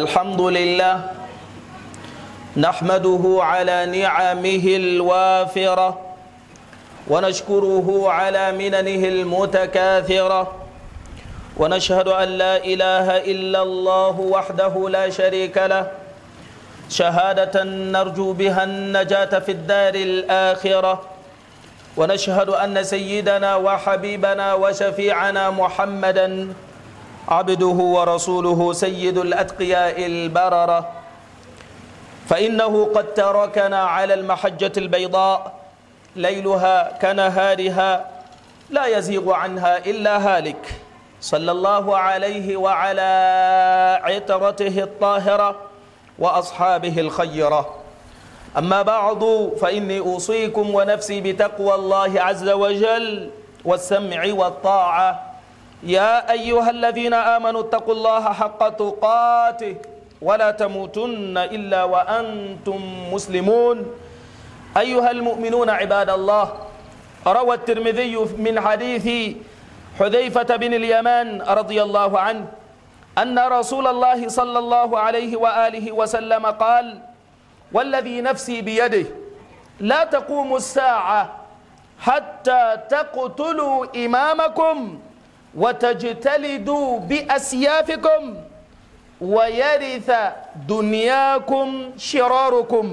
الحمد لله نحمده على نعمه الوافرة ونشكره على مننه المتكاثرة ونشهد أن لا إله إلا الله وحده لا شريك له شهادة نرجو بها النجاة في الدار الآخرة ونشهد أن سيدنا وحبيبنا وشفيعنا محمدًا عبده ورسوله سيد الأتقياء البررة فإنه قد تركنا على المحجة البيضاء ليلها كنهارها لا يزيغ عنها إلا هالك صلى الله عليه وعلى عترته الطاهرة وأصحابه الخيرة أما بعد فإني أوصيكم ونفسي بتقوى الله عز وجل والسمع والطاعة يا أيها الذين آمنوا اتقوا الله حق تقاته ولا تموتن إلا وأنتم مسلمون أيها المؤمنون عباد الله روى الترمذي من حديث حذيفة بن اليمان رضي الله عنه أن رسول الله صلى الله عليه وآله وسلم قال والذي نفسي بيده لا تقوم الساعة حتى تقتلوا إمامكم وتجتلدوا بأسيافكم ويرث دنياكم شراركم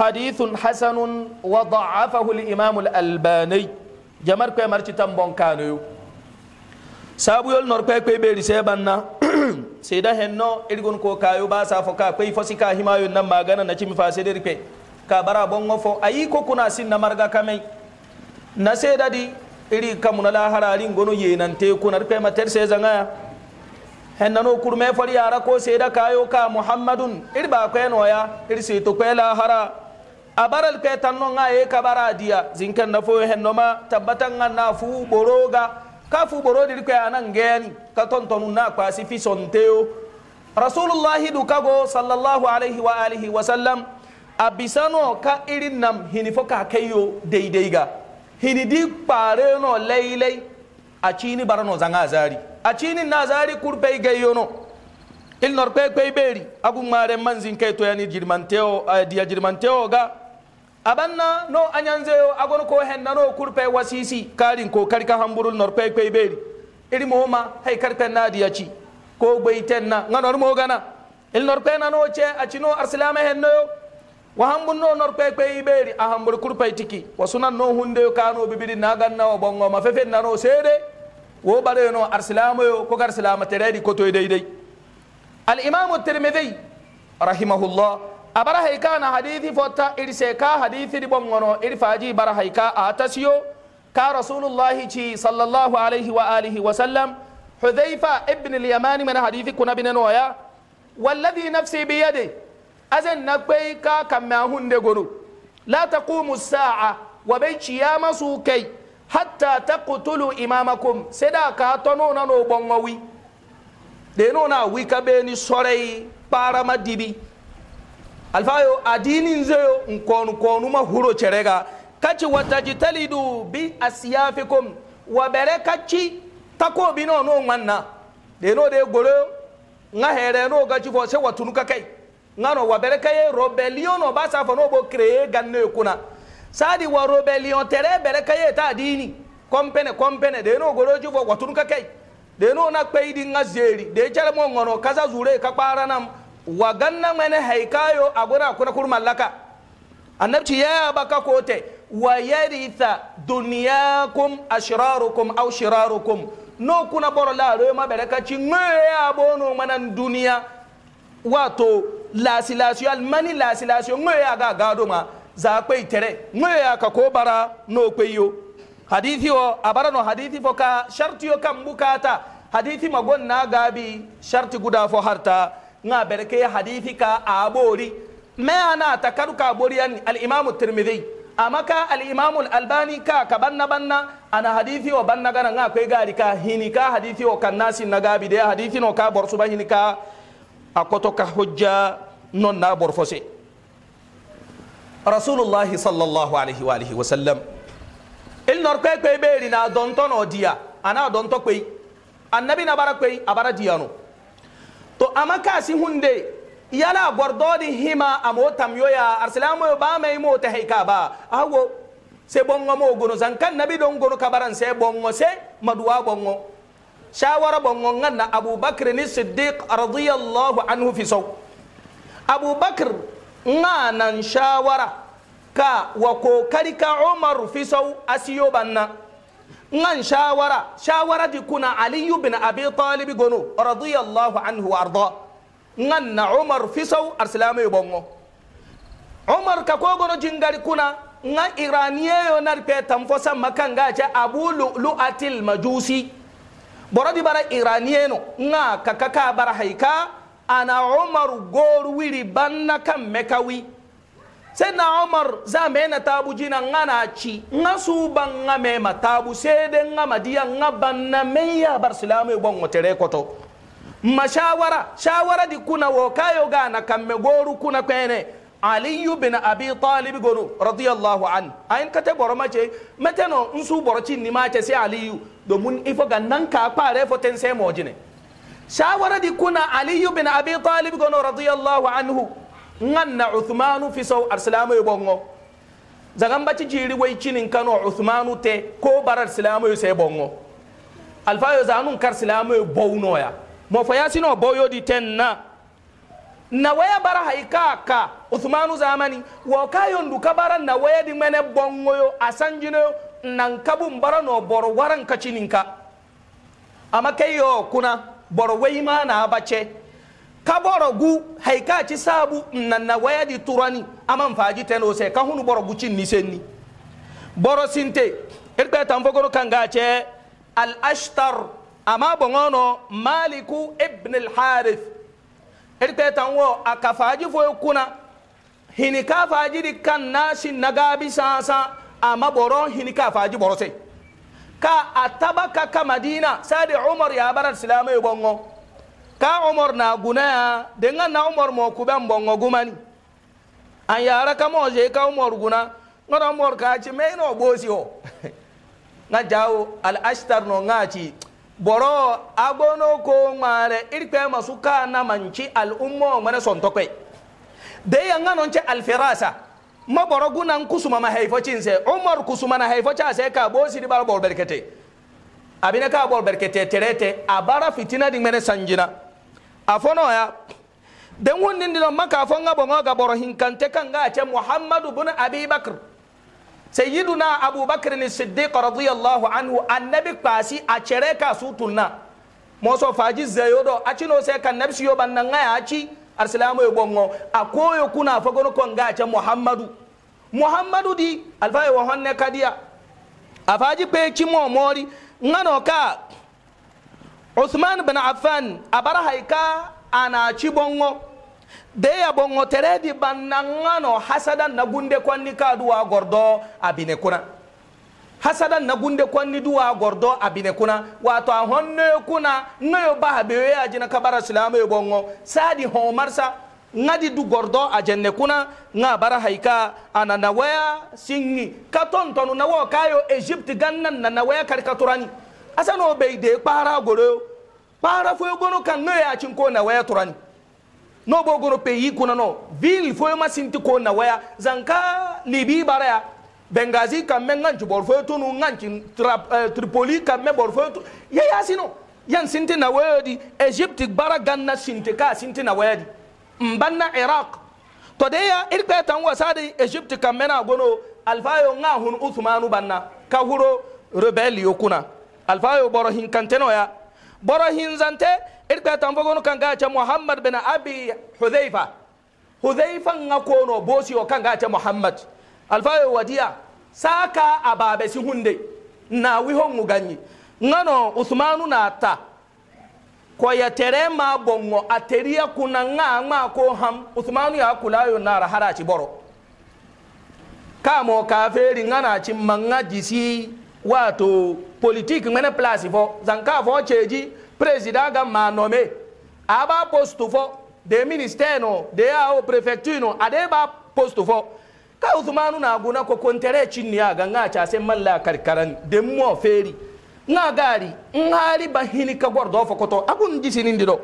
حديث حسن وضعفه الإمام الألباني جمر كوي مرشي تنبون كانوا سابو يول نور كوي كوي بيري سيبانا سيدا هنو إلغون كو كايو باسا فكا كوي فسي كا همايو نما غانا نچي مفاسي ديري كوي كابرا بونغو فو أي كو كنا سين نمرغا كامي نسيدا دي iri kamuna lahara ri ngono yenante kuna rpe mater se zanga nanu kur me fari yara ko se da kayo ka muhammadun iri ba ko eno ya iri se to ko lahara abaral pe tanno nga e bara dia zinken na fo no ma tabbatan nga na fu boroga ka fu boro ri ko anan gen ka ton tonu na kwa si fi sonteo rasulullahi dukago sallallahu alaihi wa alihi wa sallam abisano ka irin nam hinifo ka kayo daidai ga hinidi kpare no lailai a cini bara no zanga zari a cini na zari kurpe gayo no il nor pe pe beri agu mare manzin kai to yani jirmanteo a eh, dia jirmanteo ga abanna no anyanzeo agon ko henna no kurpe wasisi karin ko karka hamburul nor pe pe beri iri moma hay karka na dia ci ko gbeiten na nganor mo gana il nor pe na no che a cino arsilama henno yo wa hambun no nor pepe iberi a hambur kurpai tiki wa sunan no hunde kano bibiri na ganna wa bongo ma fefe na no sede wo bare no arsilama yo ko garsilama teredi ko toy dai dai al imam at-tirmidhi rahimahullah abara hayka na hadithi fotta irse ka hadithi di bongo no irfaji bara hayka atasiyo ka rasulullah ci sallallahu alaihi wa alihi wa sallam hudhaifa ibn al-yamani min hadithi kuna binano ya والذي نفسي بيده azen na kpei ka kamme ahunde gonu la taqumu saa wa bai ciyama su kai hatta taqtulu imamakum seda ka tono na no bongowi de no na wi ka be ni sorei para madibi alfayo adinin zeyo nkonu konu ma huro cerega kaci watajitalidu bi asiyafikum wa bere kaci takobi no no ngwanna de no de goro nga here no gaci fo se watunu kakai ngano wa ka ye rebellion no basa fo n'o b'o créer ganne kunna sadi wa rebellion tere bɛrɛ ka ye ta dini kompene kompene de n'o goloji fɔ watunu ka kɛyi de n'o na kpɛyi di ngazeri de cɛrɛ mo ngono kaza zure ka para nam wa ganna mene hayi ka kuna kur mallaka annabi ya yaya kote wa yaritha dunyakum ashrarukum aw shirarukum n'o kuna bɔrɔ la a ma bɛrɛ ka ci ŋmɛ ya bo n'o ŋmɛnɛ wato lasilasiyo alimani lasilasiyo ŋoyo ye a ka gaado ma zaa kpei tere ŋoyo ye a ka koo bara n'o kpei yo hadithi o a bara no hadithi fo ka shartiyo kan bukata hadithi magon na gaabi sharti guda fo harta ŋa bere ke hadithi ka a boori me a na ta kadu ka booriyanni alimamu tirmidhi ama ka alimamu albani ka ka banna banna ana hadithi o banna gana ŋa kpei gaari ka hini ka hadithi o kan nasin na gaabi de hadithi no ka borsuba hini ka akoto ka hujja non na bor fose rasulullahi sallallahu alaihi wa alihi wasallam il nor kwe kwe beri na donto no dia ana donto kwe annabi na bara kwe abara dia to amaka si hunde yala gordodi hima amo tamyoya arsalamo ba mai mo ta haika ba awo se bongo mo gono zankan nabi don gono kabaran se bongo se maduwa bongo shawara bangongan na abubakar ni siddiq radiyallahu anhu fi sau abubakar nga nan shawara ka wa kokari ka umar fi sau asiyo banna ngan shawara shawara di kuna aliyu bin abi talib gono radiyallahu anhu warda ngan na umar fi sau arsilama bongo umar ka kogono jingari kuna nga iraniye yo nar pe tamfosa makanga cha abu lu'lu'atil majusi borodi bara iraniyeno nga kakaka bara haika ana umar gor wiri banna kan mekawi sai na umar za mena tabu jina nga na ci nga su ban nga mema tabu de nga madiya nga banna ya bar e bon motere koto mashawara shawara di kuna wo kayo ga na kamme goru kuna kwene aliyu bin abi talib gonu radiyallahu an ayin kate boro mace meteno nsu boro cin ni mace sai aliyu domin ifo ga nan ka pare fo ten sai mojine shawara di kuna aliyu bin abi talib gonu radiyallahu anhu nganna uthmanu fi saw arslamu yobongo zagan bati jiri wai cinin kano uthmanu te ko barar islamu sai bongo yo zanun kar islamu ya mo fa yasino boyo di ten na Nawaya bara haika ka uthmanu zamani wa kayon duka bara na waya di mene bongoyo asanjino nan kabu mbara no boro waran kacininka amma kai kuna boro wai na abache. ka gu haika ci sabu na nawaya di turani amma faji teno se ka hunu boro gu cin ni senni boro sinte irka tamfogoro kanga al ashtar amma bongono maliku ibn al harith herkwe tan wo aka faji fo kuna hinika faji di kan nasi nagabi sasa amma boro hinika faji boro sai ka ataba ka ka madina sadi umar ya barar silamai bongo ka umar na gunaya dengan na umar mo kuben bongo gumani an yara ka mo ka umar guna ngora umar ka ci mai no bosi ho jawo al ashtar no boro agbono ko ngmare irpe na manchi al ummo mare son tokai de yanga nonche ce firasa ma boro gunan kusuma ma haifo chinse umar kusuma na haifo cha se ka bosi di bar bor berkete abina ka bor berkete terete abara fitina di mere sanjina afono ya den wonnin dino maka fonga bonga ga boro hinkante kanga che muhammadu bin abi bakr sayyiduna abubakar ni siddiq radiyallahu anhu annabi kpasi a cere ka su tunna moso faji zayo do a cino sai kan nafsi yo bannan ngaya a ci arsilamu yo bongo a koyo kuna fagono kon ga ce muhammadu muhammadu di alfaye wa honne kadiya a faji pe ci mo mori ngano ka usman bin affan a ana ci bongo deya bongo teredi bannangano hasada nagunde kwanni ka duwa gordo abine kuna hasada nagunde kwanni duwa gordo abine kuna wato a honno kuna ngayo baha bewe ajina kabara silama yo bongo sadi homarsa ngadi du gordo ajenne kuna nga bara haika ana nawaya singi katon tonu nawo kayo egypt gannan na nawaya karikaturani asano beide para goro para fo gono kan ngayo acin ko nawaya turani no bo gono peyi kuna no ville foyo masinti ko na waya zanka libi baraya bengazi kamme nganci bor foyo tunu nganci eh, tripoli kamme bor foyo tunu ya yasino yan sinti na waya di egypte bara ganna sinti ka sinti na waya di mbanna iraq to de ya irka tan wasa di egypte kamme na gono alfayo nga hun usmanu banna ka huro rebel yokuna alfayo boro hinkanteno ya boro hinzante irka tanfogonu kanga cha muhammad bin abi hudhaifa hudhaifa nga kono bosi o kanga ce muhammad alfayo wadiya saka ababe si hunde na wiho nguganyi ngano usmanu na ta kwa ya tere bongo ateria kuna nga ma ko ham usmanu ya kulayo nara haraci boro kamo kaferi ngana ci manga jisi wato politiki mene place fo zanka fo ceji président ga ma nommé a poste fɔ de ministère nɔ de y'a o préfecture nɔ a de b'a poste fɔ ka usmanu na aguna ko kontere cinni a ga nga cha se malla karkaran de mo feri nga gari ngari bahini ka gordo fo koto agun jisinin dido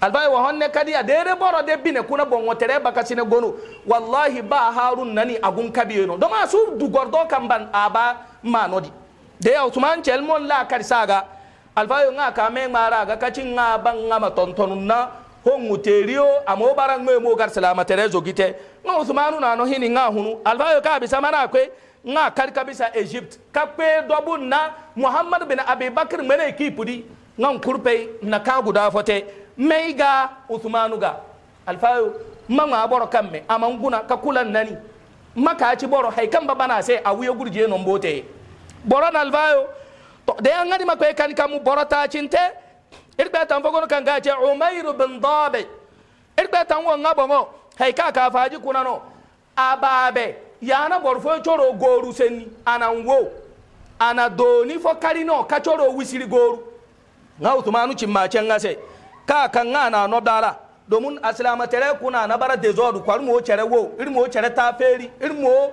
albay wa honne kadi a dere boro de bine kuna bon wotere baka sine gonu wallahi ba harun nani agun kabiyeno do ma su du gordo kamban aba manodi de usman chelmon la karsaga alfayo nga kame me ngara ga kaci nga ban nga ma tontonu na hongu terio amo bara ngwe mo gar salama terezo gite nga usmanu na no hini nga hunu alfayo ka bisa mana kwe nga kar kabisa egypt ka kwe dobu na muhammad bin abubakar mene kipudi nga kurpe na ka guda fote mai ga usmanu ga alfayo mama boro kamme amanguna ka kulan nani maka ci boro hay kan babana sai awuyo gurje non bote boro na alfayo de an gadi ma kwe kan kamu borota cinte irbe tan fogono kan gace umayr bin dabe irbe tan won ngabongo hay ka ka faji kunano ababe yana borfo choro goru senni ananwo ana doni fo karino ka choro wisiri goru nga utumanu cimma cengase ka kan nga na no dala domin asilama tere kuna na bara dezodu kwarmo chere wo irmo chere ta feri irmo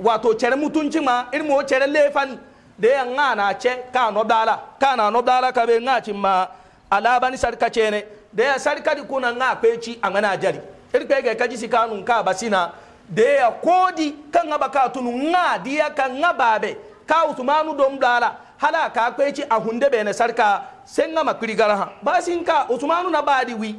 wato chere mutunci ma irmo chere lefani de nga na che ka no dala ka na no dala ka be nga chimma ala bani sarka chene de ya sarka di kuna nga pechi jari jali irpe ga kaji sikanu nka basina de ya kodi kan nga baka tunu nga dia kan nga babe ka usmanu dom dala hala ka ci a hunde be ne sarka sen nga makuri gara ha basin ka usmanu na badi wi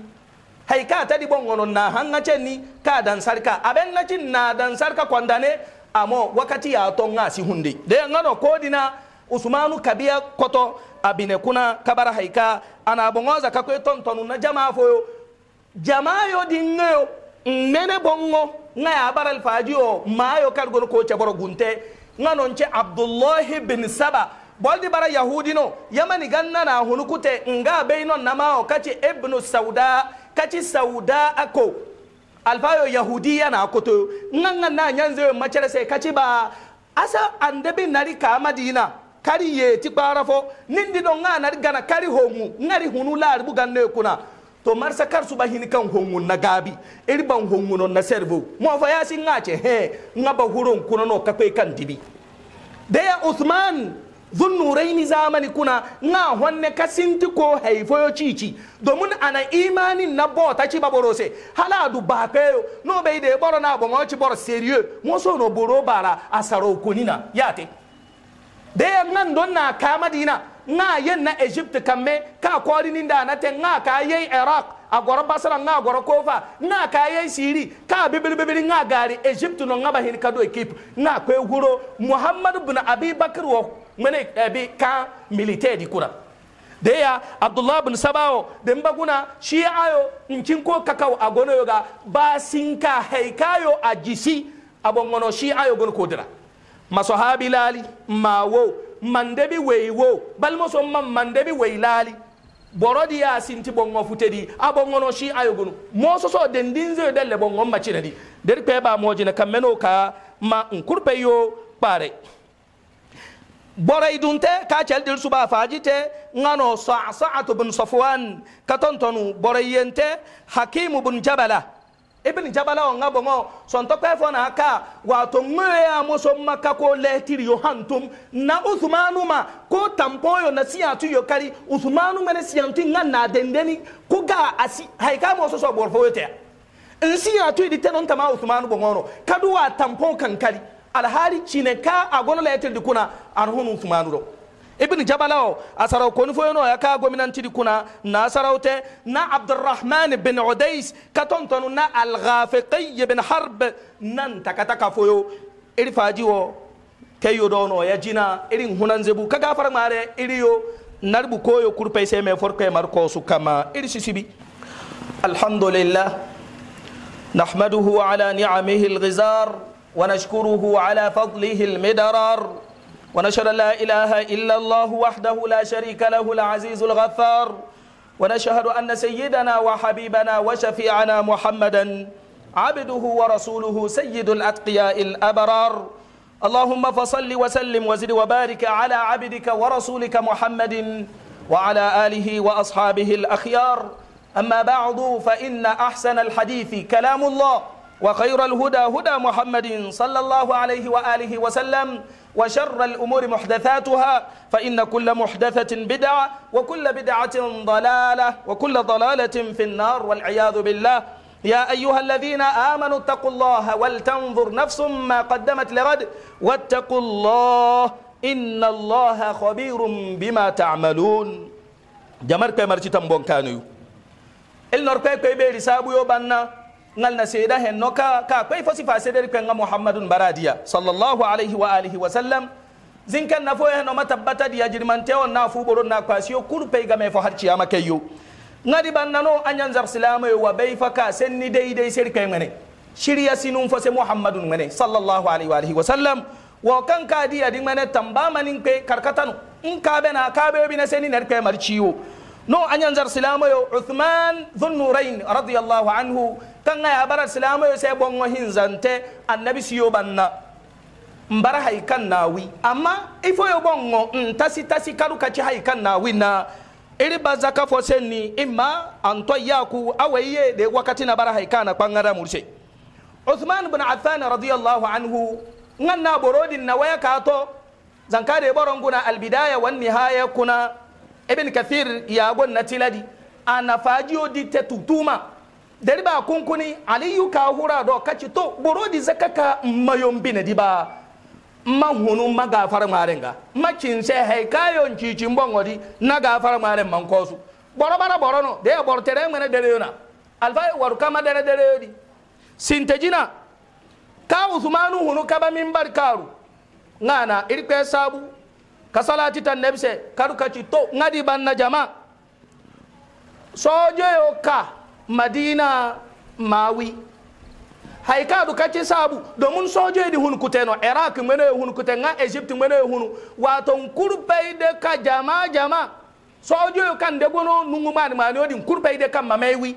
hay ka tadi bongono na hanga ni ka dan sarka aben na na dan sarka kwandane amo wakati ya to nga si hunde de ngano kodina usmanu kabiya koto abine kuna kabara haika ana bongoza kakwe tontonu na jamaa foyo jamaa yo dingayo mene bongo nga ya baral fajiyo mayo kargono ko ceboro gunte ngano nche abdullahi bin saba boldi bara yahudi no yamani ganna na hunukute nga beino namao kati ibnu sauda kati sauda ako alfayo yahudiya na koto nganga na nyanze machere se kachiba asa andebi nari ka madina kari ye ti kpara fo nindi do nga nari gana kari hongu ngari hunu lari bu ganne kuna to marsa kar suba hini kan hongu na gabi iri ban hongu no na servo mo fa ya sin nga che he nga ba huron kuna no kakwe kan dibi de ya uthman ni zamani kuna nga honne kasinti ko yo cici domin ana imanin na bota ci baborose hala du peyo no be de boro na bo ci boro serieux mo so no boro bara asaro kunina yate de nan don na ka madina nga yen na egypte kamme ka kwari ni da na te nga ka yen iraq a agoro basara nga agoro kofa na ka yen siri ka bibili bibili nga gari egypte no nga bahin do equipe nga kwe huro muhammad bin abi wa. mene ebi eh, ka militaire di kura da abdullah bin sabawo da baguna shi ayo nkin ko kakau a gono yoga ba sin ka haikayo a jisi abon gono shi ayo gono dira maso habilali mawo mandebi weiwo balmoso man mandebi boro borodi ya sinti bongo futedi abongono shi ayogono mo so dendinze delle bongo machinadi der pe ba na kameno ka ma nkurpe yo pare gbɔrɔyi dun tɛ k'a cɛli deli suba faaji tɛ ŋa nɔ sa'asa'atu bin safwan ka tɔntɔnu gbɔrɔyi yen hakimu bin jabala ibn jabala o ŋa bɔŋɔ sɔntɔkpɛ fɔ n'a ka waato ŋmɛɛ a muso ma ka ko lɛtiri yo hantum na usumanu ma ko tampon yo na siyatu yo kari usumanu ŋmɛni siyantu ŋa na dendeni ko ga a si hayi k'a mɔ sɔsɔ yo tɛ n siyatu yi di tɛnɛ n tama usumanu bɔŋɔ no kadu wa tampon kankari. alhari chineka ka a gono layeteldi kuna an fumanuro ibn jabalao o a saraw koni foyeno ya ka kuna na sarawte na abdurrahman bin udais ka tontonu na alghafiqiy bin harb nan takataka foyo iri faji wo keyo dono ya jina irin hunanzebu ka gafar mare narbu koyo kurpay se me forko marko su kama iri alhamdulillah نحمده على نعمه الغزار ونشكره على فضله المدرار ونشهد أن لا إله إلا الله وحده لا شريك له العزيز الغفار ونشهد أن سيدنا وحبيبنا وشفيعنا محمدا عبده ورسوله سيد الأتقياء الأبرار اللهم فصل وسلم وزد وبارك على عبدك ورسولك محمد وعلى آله وأصحابه الأخيار أما بعد فإن أحسن الحديث كلام الله وخير الهدى هدى محمد صلى الله عليه وآله وسلم وشر الأمور محدثاتها فإن كل محدثة بدعة وكل بدعة ضلالة وكل ضلالة في النار والعياذ بالله يا أيها الذين آمنوا اتقوا الله ولتنظر نفس ما قدمت لغد واتقوا الله إن الله خبير بما تعملون جمرك كمرتي تنبون كانوا النور كيبيري سابو يوبانا ngal na seeda hen no ka ka koy fosi fa sederi penga muhammadun baradiya sallallahu alaihi wa alihi wa sallam zinkan na fo hen no matabbata diya jirmante on na fu boron na kwasiyo kuru pay game fo har ciyama kayyo ngadi bannano anyan zar silama yo wa bay faka senni dai dai seri kay ngane shiriya sinun fo se muhammadun ngane sallallahu alaihi wa alihi wa sallam wa kan ka diya di ngane tamba manin kay karkatanu in ka be na ka be bi na senni ner kay mar no anyanzar silamoyo uthman dhunnurain radiallahu anhu kanga ya bara silamoyo sai bongo hinzante annabi siyo banna mbara haikan nawi amma ifo yo ntasi tasi karu kaci haikan nawi na iri baza kafo senni imma anto yaku awaiye de wakati na bara haikana kwangara murse uthman ibn affan radiallahu anhu nganna borodi na waya kato zankade boronguna albidaya wan nihaya kuna ibn kathir yagon na tiladi ana fajiyo di ta tutuma dari ba kunkuni aliyu ka hura do kaci to boro di zaka mayon bina di ba mahunu magafar maren ga makin sai haikayon cicin bongodi na gafar maren man kosu boro bara boro no da ya boro tere mene dare yona alfa waru kama dare dare yodi sintajina ka usmanu hunu kaba min barkaru ngana irpe sabu Kasala salati tan nebse kadu kaci to ngadi banna jama sojoyo ka madina mawi hay kadu kaci sabu domin sojoyedi hunkuteno iraq menoye hunkute nga égypte menoye hunu waton kurpeyde ka jama jama sojoyo kan degono nungumani mani odin kurpeyde kam mameywi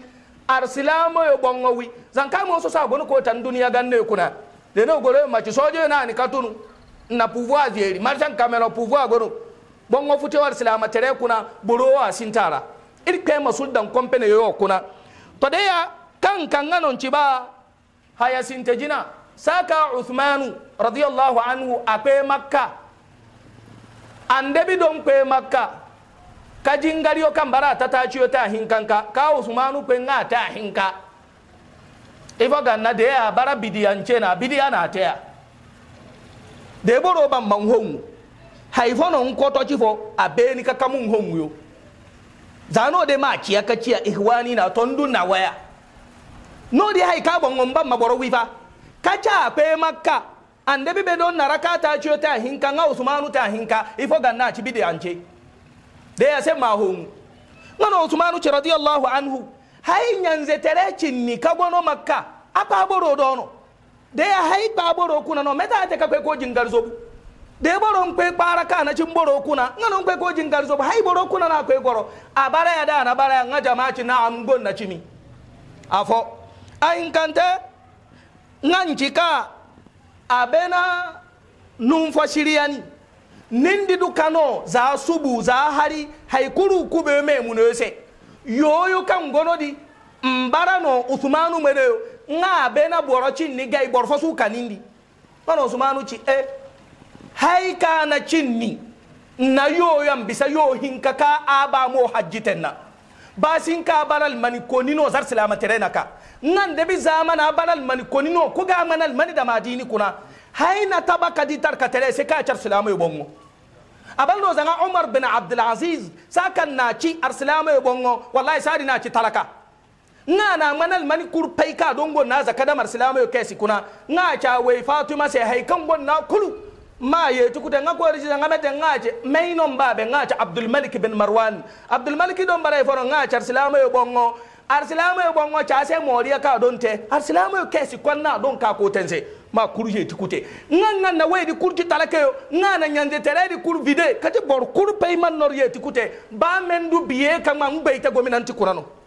arsilamoyo ɓongowi zankamo sosa gono ko tan duniya gannoyo kuna deno goroyo maci na ni katunu na pouvoir vieri marjan kamera pouvoir goro bongo fute war silama tere kuna boro wa sintara ir kai masul dan kompene yo kuna to de ya kan kan ganon ci haya sintejina saka uthmanu radiyallahu anhu akwe makka andebi don kwe makka kajin gariyo kan bara ta ta ciyo ta hinkanka ka usmanu kwe nga hinka ifo ganna de ya bara bidiyance na bidiya na ta deboro bamba nhongu haifono nkoto chifo abeni kakamu nhongu yo zano de ma chia kachia ihwani na tondu na waya no de hai ka bongo mbamba boro wifa kacha pe makka ande bibe don naraka ta chiyo ta hinka nga usmanu ta hinka ifo ganna chibide anje de ya sema hongu ngano usmanu chi radiyallahu anhu hai nyanze tere chinni kagono makka apa boro dono de ya hai ba boro kuna no meta te ka kwe ko jingar zobu de boro nkwe kpara ka na chin boro kuna ngano nkwe ko jingar zobu hai boro kuna na kwe goro a bara ya da na bara ya nga jama'a ci na am gon na chimi afo ayin kante nganchi ka abena numfa shiriyani nindi dukano za subu za hari haikuru kube me munose yoyo kan gonodi mbara no uthmanu meneyo nga bena boro cinni gai boro fo su kanindi bano sumanu ci e eh, hay kana cinni na yoyan bisa yo hinka ka aba mo hajjitenna basin ka baral mani konino zar silama terena ka nan da bi zamana baral mani konino ko ga manal mani da madini kuna hay na tabaka di tarka tere se ka char silama yo bongo abal no zanga umar bin abdul aziz sakan na ci arsilama yo bongo wallahi sari na ci talaka nga na manal mani kur pay ka dongo na zakada marsilama yo kesi kuna nga cha we fatima se hay kan gon na kulu ma ye tukuta nga ko rija nga mate nga che may no mbabe nga cha abdul malik bin marwan abdul malik don bare foro nga cha arsilama yo bongo arsilama yo bongo cha se moriya ka don te arsilama yo kesi kon na don ka ko tense ma kuru ye tukute nga nga na we di kurti talake yo nga na nyande tere di kur vide kati bor kur pay man nor ye tukute ba men du biye ngbe ite gominanti kurano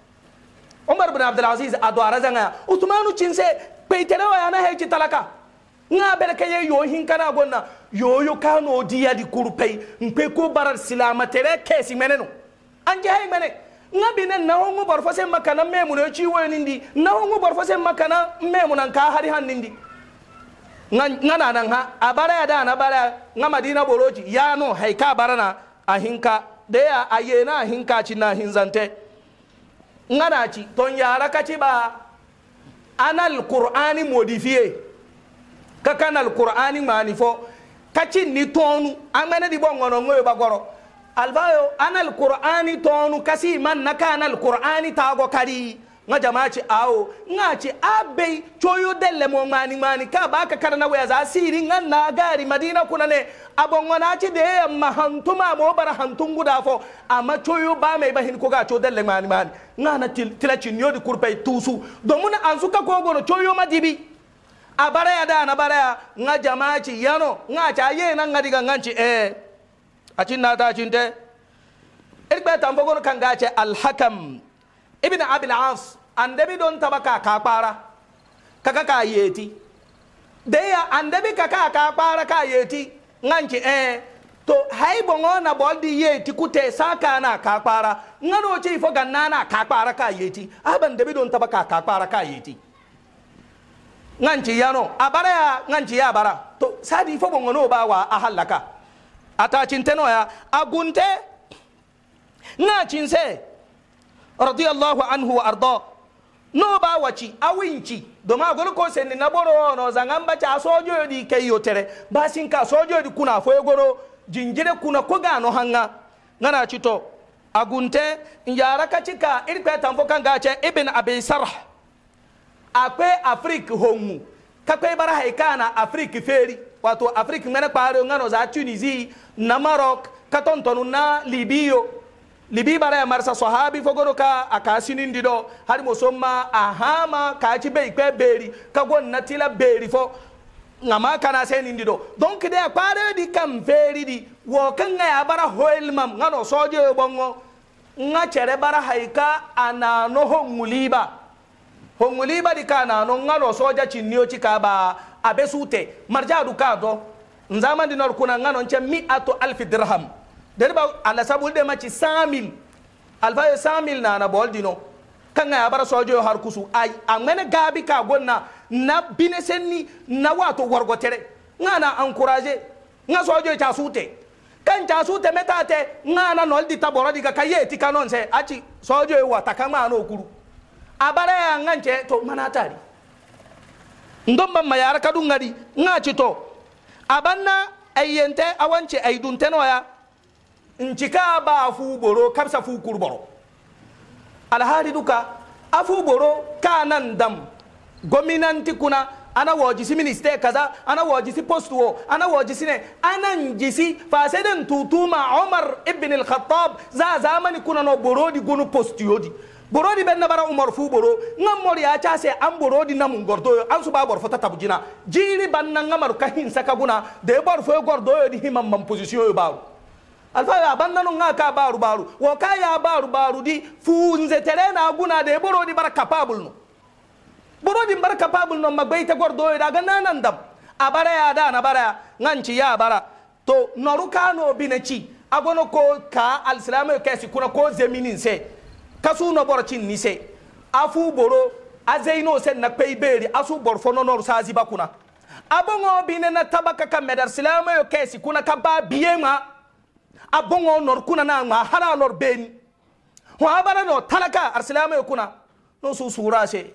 umar bin Aziz a dwara zanga usmanu cinse wa yana heci talaka nga ye yo kana gonna yoyo kano diya di kurpei mpe ko barar silama tere kesi meneno anje hay mene nga bine na hongu barfa sen makana memu no wo nindi na hongu barfa sen makana memu nan ka hari nindi nga nga nan ha abara ya da bara nga madina boroji ya no hay ka barana a de ya ayena ahinka chi na hinzante ngana ci ton yara kaci ba anal qur'ani modifié ka kanal qur'ani mani fo kaci ni tonu angana di bongono ngoyo bagoro albayo anal qur'ani tonu kasi man naka anal qur'ani tago kadi nga jamaa ci awo nga ci abei choyo delle mo mani mani ka ba ka karna waya za siri nga na gari madina kuna ne abongo na ci de amma hantuma mo bara hantun guda fo amma choyo ba mai bahin ko ga cho delle mani mani nga na tilaci nyo di kurpai tusu domin an suka kogo no choyo madibi a baraya da na baraya nga jamaa ci yano nga ci aye na nga diga ci eh a cin na ta cin te irbe tambogon kan gace alhakam ibn abil as andabi don taba ka ka kaka ka yeti deya andabi ka ka ka kpara ka yeti nganci eh to hay bongo na boldi yeti kute saka na ka kpara ngano ce ifo ganna na ka kpara ka yeti aban dabi don taba ka ka ka yeti nganci yano abara ya nganchi ya bara to sadi ifo bongo no ba wa ahallaka ata chinteno ya agunte nga cinse radiyallahu anhu wa arda no ba wachi awinchi doma gol ko sen na boro no zangamba cha sojo di kai yotere basin ka sojo di kuna fo egoro jinjire kuna ko ga no hanga ngana chito agunte njara kachika irpe tamfo kanga che ibn abi sarh akwe afrik hongu kakwe bara haikana afrik feri wato afrik mena kwaro ngano za tunisia na maroc katontonu na libiyo libi bara ya marsa sahabi fogoro ka akasini ndido hari musomma ahama kachi be ikpe beri kagon natila beri fo ngama kana seni ndido donc de pare di kam feri di wo kanga ya bara hoelmam ngano soje bongo nga chere bara haika ana anano honguliba honguliba di kana no ngano soja chinio ba abesute marja du kado nzama dinor kuna ngano nche mi ato alfi dirham dari ba ala sabul de machi samil alfa ya samil na na bol dino kan ya bar sojo har kusu ai amene gabi ka gonna na binesenni na wato wargotere ngana encourager nga sojo ta sute kan ta sute metate ngana nol di taboro diga kaye ti kanon se achi sojo wa takama na okuru abara ya nganche to manatari ndomba mayara kadungari ngachi to abanna ayente awanche aidunte ya nchika ba fu boro kamsa fu kur boro alhari duka afu boro kanan dam gominanti kuna ana wajisi minister kaza ana wajisi post wo ana wajisi ne ana njisi fasedan tutuma umar ibn al-khattab za zamani kuna no borodi gunu post yodi borodi ben bara umar fu boro ngam mori ya cha se an borodi na mun gordo an su ba bor fota jiri ban nan ngamar ka hin saka guna de bor fo gordo yo di himam man position yo bawo alfaga abandano nga ka baru baru wakaya baru baru di funze terena aguna de boro di bar capable no boro di bar capable no magbaita gordo da ga nanan abara ya da na bara nganchi ya bara to noruka no binechi, agono ko ka alislamu ke si kuna ko zeminin se kasu no borcin ni se afu boro azeino se na pei beri asu borfono no sazi bakuna abongo bine na tabaka ka medar islamu ke si kuna ka ba biema a bongo nor kuna na ma hala nor beni ho abara no talaka arsalama yo kuna no su sura se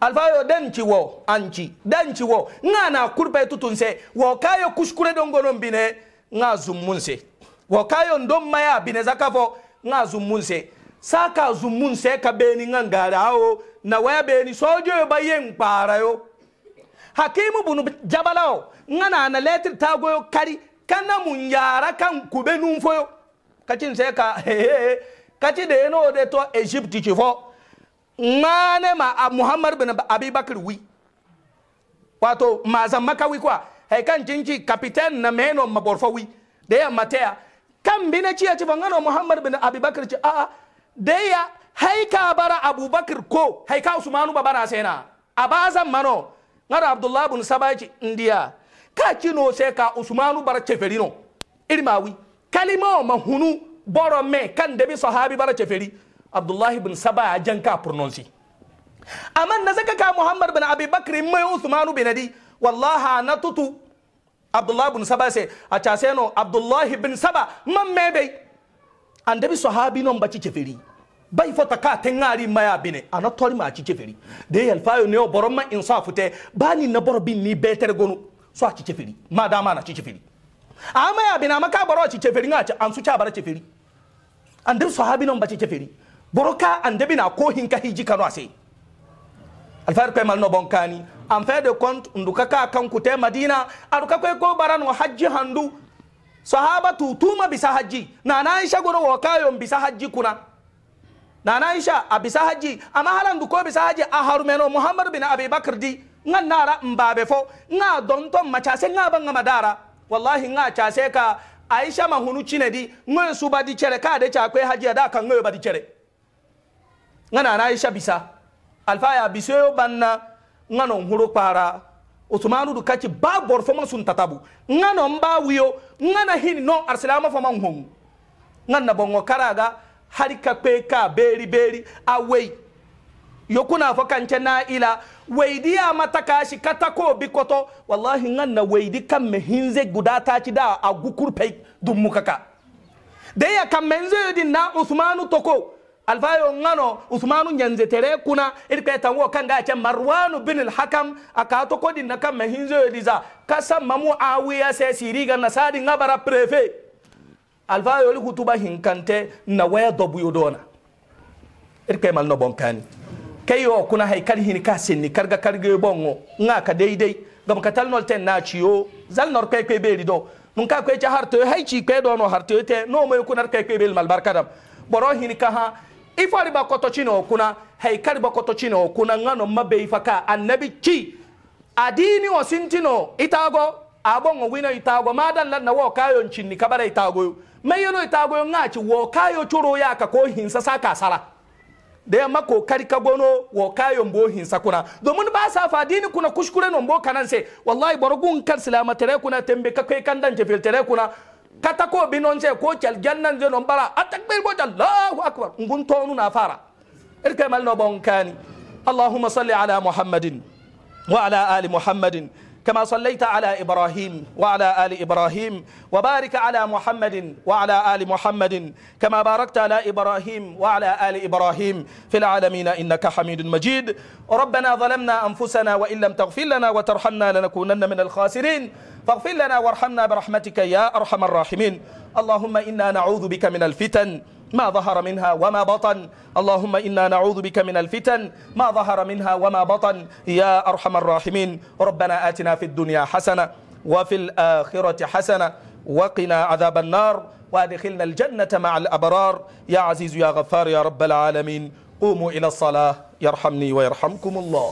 alfa yo denci wo anci denci wo nga na kurpe tutun se wo kayo kushkure dongo non bine nga zumun se wo kayo ndom maya bine zakafo nga zumun se saka zumun se ka beni nga ngarao na waya beni sojo ba yen para yo hakimu bunu jabalao nga na na letter tagoyo kari kana munyara kan kube numfoyo kaci nse ka hehe kaci da yano de to egypt ci fo ngane ma muhammad bin abubakar wi wato mazan maka wi kwa hai kan cinci kapitan na meno maborfa wi da ya matea kan bi na ciya ci bangano muhammad bin abubakar ci a'a da ya haika bara abubakar ko haika usmanu babara sena abazan mano ngara abdullah bin sabaji india kaci no se ka usmanu bara ceferi no irmawi kalima o mahunu boro me kan debi sahabi bara ceferi abdullahi bin saba a janka prononsi amma na saka ka muhammad bin abi bakri mai usmanu bin adi wallaha na tutu abdullahi bin saba se a case no abdullahi bin saba man mebe an debi sahabi non baci ceferi bai fota ka tengari maya bine ana tori ma ci ceferi de yalfayo ne o boron ma insafu te bani na borobin ni betere gonu so a cice firi ma dama na cice firi a ya bina maka baro a cice firi na ci an su ca bara cice firi an dir sahabi non ba cice firi boroka an dabi na ko hinka hiji kano ase alfar kai mal no bonkani an fa de kont nduka ka kan ku te madina aruka kai ko baran wa hajji handu sahaba tutuma bisa hajji na na aisha goro wa kayo bisa hajji kuna na na aisha a bisa hajji amma halan du ko bisa hajji a meno muhammad bin abi bakr di nga nara mbabe fo nga donto machase nga banga madara wallahi nga chase ka aisha mahunu chine di nga suba di chere ka de chakwe haji ada ka nga di chere nga na aisha bisa alfa ya bisoyo banna nga no huru para usmanu du kachi ba bor fo sun tatabu nga no mba wiyo nga na no arsalama fo man hon bongo karaga harika peka ka beri beri away yokuna fo kanche ila waidi ya mata kashi katako bikoto wallahi ngan na waidi kan me hinze guda ta ci da a gukur fai dun mukaka da ya kan menzo yodin na usmanu toko alfayo ngano usmanu nyanze tere kuna irpe tanwo kan ga ce marwanu bin al-hakam aka to ko din na kan me hinzo yodiza kasa mamu awiya sai siriga na sadi ngabara prefe alfayo li kutuba hinkante na waya dobu yodona irpe mal no bonkani kayo kuna hay kar kasi ni karga karga karge bongo nga ka deidei gam ka tal nol ten na ciyo zal nor pe pe beri do nun ka kwe har to hay ci pe do no har te no moy kunar pe pe bel mal barkadam boro hin ka ha ifari ba koto chino kuna hay kar ba koto chino kuna ngano mabe ifaka annabi ci adini o sintino itago abongo wina itago madan lan na wo kayo cinni kabara itago mayeno itago nga ci wo kayo churo ya ka ko hinsa saka sala da yamma kokari ka gono wa kayon bohin sakuna. domin ba sa fadini kuna kuskure non boka kanan sai wallahi borogun kan silama tare kuna tembe ka kai kan dan jefil tare kuna kata ko binon se ko kyal jannan je non bara atakbir bo Allahu akbar ngun tonu na fara irkai mal no bon kani salli ala Muhammadin. wa ala ali Muhammadin. كما صليت على إبراهيم وعلى آل إبراهيم وبارك على محمد وعلى آل محمد كما باركت على إبراهيم وعلى آل إبراهيم في العالمين إنك حميد مجيد ربنا ظلمنا أنفسنا وإن لم تغفر لنا وترحمنا لنكونن من الخاسرين فاغفر لنا وارحمنا برحمتك يا أرحم الراحمين اللهم إنا نعوذ بك من الفتن ما ظهر منها وما بطن اللهم إنا نعوذ بك من الفتن ما ظهر منها وما بطن يا أرحم الراحمين ربنا آتنا في الدنيا حسنة وفي الآخرة حسنة وقنا عذاب النار وأدخلنا الجنة مع الأبرار يا عزيز يا غفار يا رب العالمين قوموا إلى الصلاة يرحمني ويرحمكم الله